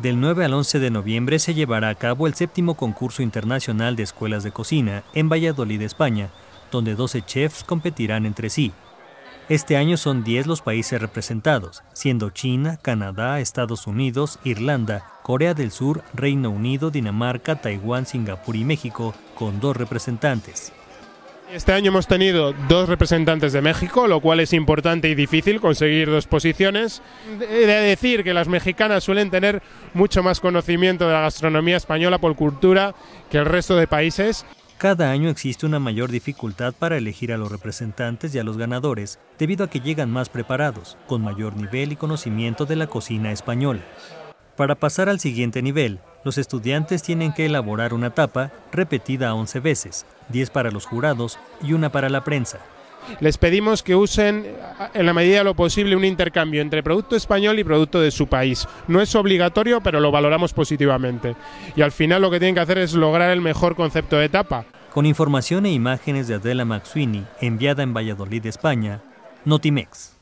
Del 9 al 11 de noviembre se llevará a cabo el séptimo concurso internacional de escuelas de cocina en Valladolid, España, donde 12 chefs competirán entre sí. Este año son 10 los países representados, siendo China, Canadá, Estados Unidos, Irlanda, Corea del Sur, Reino Unido, Dinamarca, Taiwán, Singapur y México, con dos representantes. Este año hemos tenido dos representantes de México, lo cual es importante y difícil conseguir dos posiciones. He de decir que las mexicanas suelen tener mucho más conocimiento de la gastronomía española por cultura que el resto de países. Cada año existe una mayor dificultad para elegir a los representantes y a los ganadores, debido a que llegan más preparados, con mayor nivel y conocimiento de la cocina española. Para pasar al siguiente nivel, los estudiantes tienen que elaborar una tapa repetida 11 veces, 10 para los jurados y una para la prensa. Les pedimos que usen en la medida de lo posible un intercambio entre producto español y producto de su país. No es obligatorio, pero lo valoramos positivamente. Y al final lo que tienen que hacer es lograr el mejor concepto de tapa. Con información e imágenes de Adela Maxwini, enviada en Valladolid, España, Notimex.